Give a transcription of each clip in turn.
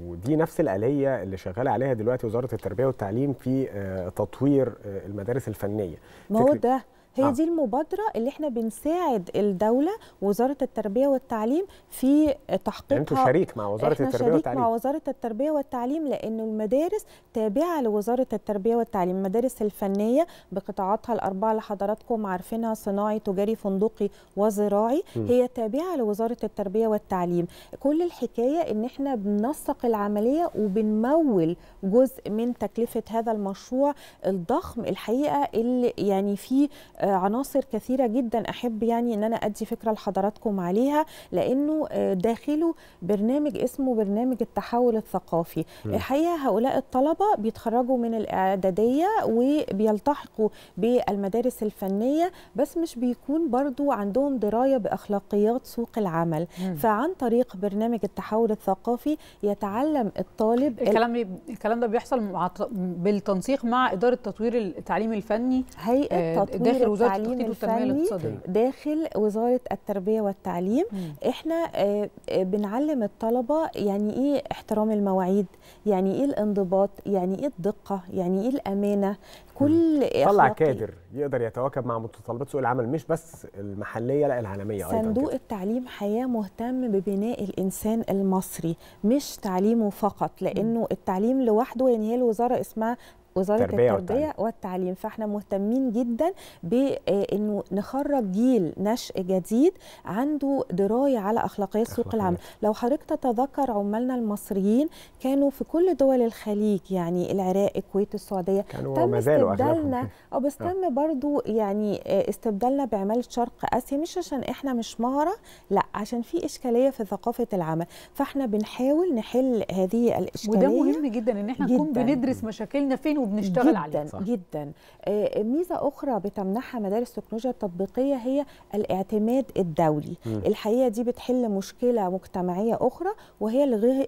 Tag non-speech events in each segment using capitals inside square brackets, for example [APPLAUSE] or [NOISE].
ودي نفس الآلية اللي شغالة عليها دلوقتي وزارة التربية والتعليم في آه، تطوير آه، المدارس الفنية ما هو ده هي آه. دي المبادره اللي احنا بنساعد الدوله وزاره التربيه والتعليم في تحقيقها يعني انتوا شريك مع وزاره احنا التربيه شريك والتعليم مع وزاره التربيه والتعليم لان المدارس تابعه لوزاره التربيه والتعليم المدارس الفنيه بقطاعاتها الاربعه اللي حضراتكم عارفينها صناعي تجاري فندقي وزراعي م. هي تابعه لوزاره التربيه والتعليم كل الحكايه ان احنا بننسق العمليه وبنمول جزء من تكلفه هذا المشروع الضخم الحقيقه اللي يعني فيه آه، عناصر كثيره جدا احب يعني ان انا ادي فكره لحضراتكم عليها لانه آه، داخله برنامج اسمه برنامج التحول الثقافي الحقيقه هؤلاء الطلبه بيتخرجوا من الاعداديه وبيلتحقوا بالمدارس الفنيه بس مش بيكون برضو عندهم درايه باخلاقيات سوق العمل فعن طريق برنامج التحول الثقافي يتعلم الطالب الكلام الكلام ده بيحصل مع... بالتنسيق مع اداره تطوير التعليم الفني هيئه آه، تطوير وزاره التخطيط والتنميه الاقتصاديه داخل وزاره التربيه والتعليم مم. احنا آه، آه، بنعلم الطلبه يعني ايه احترام المواعيد يعني ايه الانضباط يعني ايه الدقه يعني ايه الامانه كل طلع كادر يقدر يتواكب مع متطلبات سوق العمل مش بس المحليه لا العالميه صندوق ايضا صندوق التعليم حياه مهتم ببناء الانسان المصري مش تعليمه فقط لانه م. التعليم لوحده يعني هي الوزاره اسمها وزاره التربيه, التربية والتعليم. والتعليم فاحنا مهتمين جدا بانه آه، نخرج جيل نشء جديد عنده درايه على اخلاقيات سوق العمل لو حضرتك تتذكر عمالنا المصريين كانوا في كل دول الخليج يعني العراق الكويت السعوديه كانوا ما زالوا استبدالنا [LAUGHS] او آه، بس آه. برضو يعني آه، استبدالنا بعمال شرق اسيا مش عشان احنا مش مهره لا عشان في اشكاليه في ثقافه العمل فاحنا بنحاول نحل هذه الاشكاليه وده مهم جدا ان احنا نكون بندرس مشاكلنا فين وبنشتغل جداً عليه جدا آه، ميزه اخرى بتمنحها مدارس التكنولوجيا التطبيقيه هي الاعتماد الدولي م. الحقيقه دي بتحل مشكله مجتمعيه اخرى وهي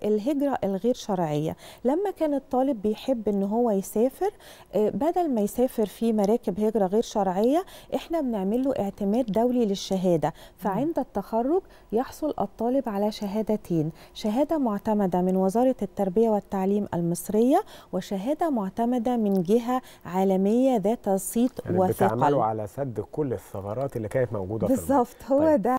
الهجره الغير شرعيه لما كان الطالب بيحب ان هو يسافر آه، بدل ما يسافر في مراكب هجره غير شرعيه احنا بنعمل له اعتماد دولي للشهاده فعند التخرج يحصل الطالب على شهادتين شهاده معتمده من وزاره التربيه والتعليم المصريه وشهاده معتمده مساعدة من جهة عالمية ذات صيت يعني وثقل بتعملوا على سد كل الثغرات اللي كانت موجودة في بالظبط هو طيب. ده